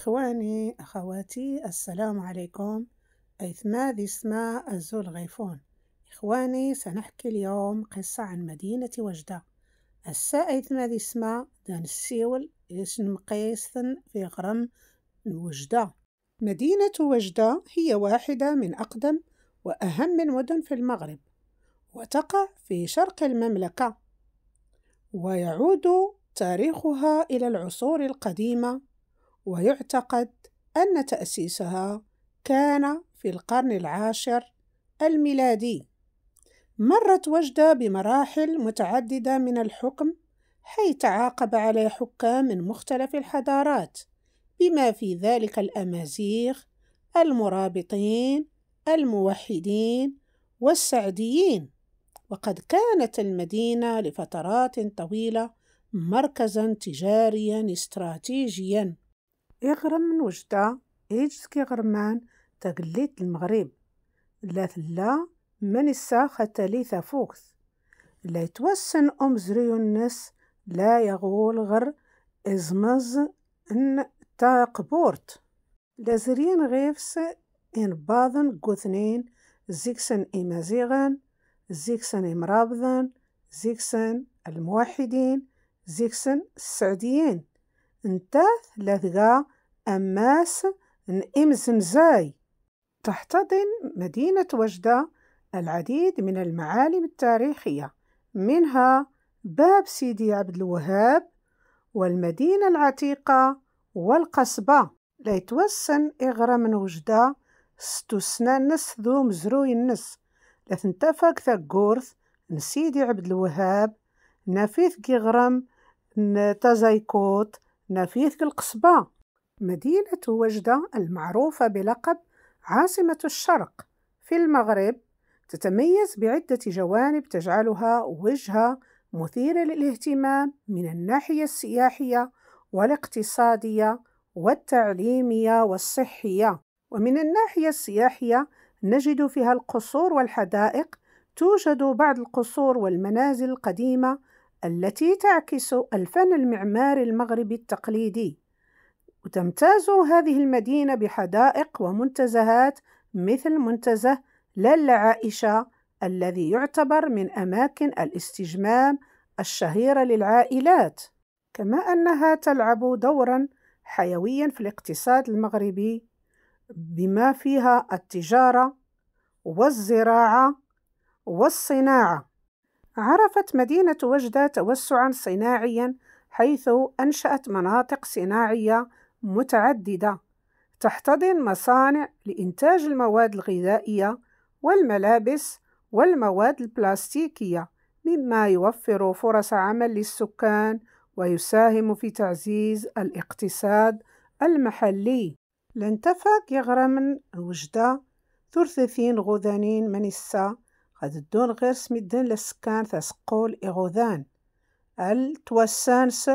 إخواني أخواتي السلام عليكم أيثما ذي اسماء غيفون إخواني سنحكي اليوم قصة عن مدينة وجدة السا أيثما ذي اسماء دان السيول إسم قيسن في غرم وجدة مدينة وجدة هي واحدة من أقدم وأهم المدن في المغرب وتقع في شرق المملكة ويعود تاريخها إلى العصور القديمة ويعتقد أن تأسيسها كان في القرن العاشر الميلادي مرت وجدة بمراحل متعددة من الحكم حيث تعاقب على حكام من مختلف الحضارات بما في ذلك الأمازيغ المرابطين الموحدين والسعديين وقد كانت المدينة لفترات طويلة مركزا تجاريا استراتيجيا إغرم من وجدة كي كيغرمان تقليد المغرب لا لا من الساخة تليثة فوكس لا يتوسن أم زريو النس لا يغول غر إزمز إن تا قبورت لا زريان غيفس إن باضن قوثنين زيكسن إمازيغان زيكسن إمرابضان زيكسن الموحدين زيكسن السعديين انت لذغا أماس نإمزمزاي تحتضن مدينة وجدة العديد من المعالم التاريخية منها باب سيدي عبد الوهاب والمدينة العتيقة والقصبة ليتوسن إغرى من وجدة ستوسنا نس ذو مزروي النس لثنتفق ثقورث نسيدي عبد الوهاب نفيث كيغرم تزايكوت نفيث القصبة مدينة وجدة المعروفة بلقب عاصمة الشرق في المغرب تتميز بعدة جوانب تجعلها وجهة مثيرة للاهتمام من الناحية السياحية والاقتصادية والتعليمية والصحية ومن الناحية السياحية نجد فيها القصور والحدائق توجد بعض القصور والمنازل القديمة التي تعكس الفن المعماري المغربي التقليدي وتمتاز هذه المدينة بحدائق ومنتزهات مثل منتزه لالة عائشة الذي يعتبر من أماكن الاستجمام الشهيرة للعائلات كما أنها تلعب دوراً حيوياً في الاقتصاد المغربي بما فيها التجارة والزراعة والصناعة عرفت مدينة وجدة توسعا صناعيا حيث أنشأت مناطق صناعية متعددة تحتضن مصانع لإنتاج المواد الغذائية والملابس والمواد البلاستيكية مما يوفر فرص عمل للسكان ويساهم في تعزيز الاقتصاد المحلي لانتفك يغرى وجدة ثلث غذنين من السا غاد دون غير سميدن لسكان تسقول إغوذان ال توسانس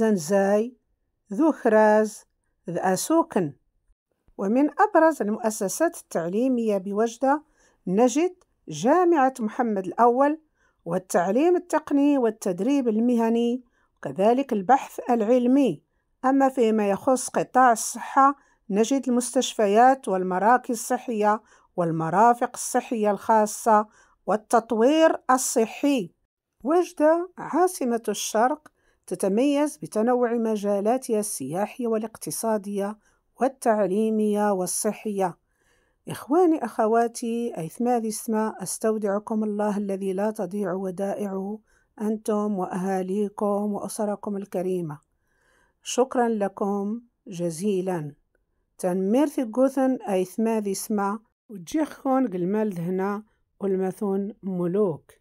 زاي ذو خراز ذا أسوكن ومن أبرز المؤسسات التعليمية بوجدة نجد جامعة محمد الأول والتعليم التقني والتدريب المهني وكذلك البحث العلمي أما فيما يخص قطاع الصحة نجد المستشفيات والمراكز الصحية والمرافق الصحية الخاصة والتطوير الصحي وجدة عاصمة الشرق تتميز بتنوع مجالاتها السياحية والاقتصادية والتعليمية والصحية إخواني أخواتي أيثما اسماء أستودعكم الله الذي لا تضيع ودائعه أنتم وأهاليكم وأسركم الكريمة شكرا لكم جزيلا تنمير في جوثن أيثما اسماء وتجيخكن قلمال هنا قلمثون ملوك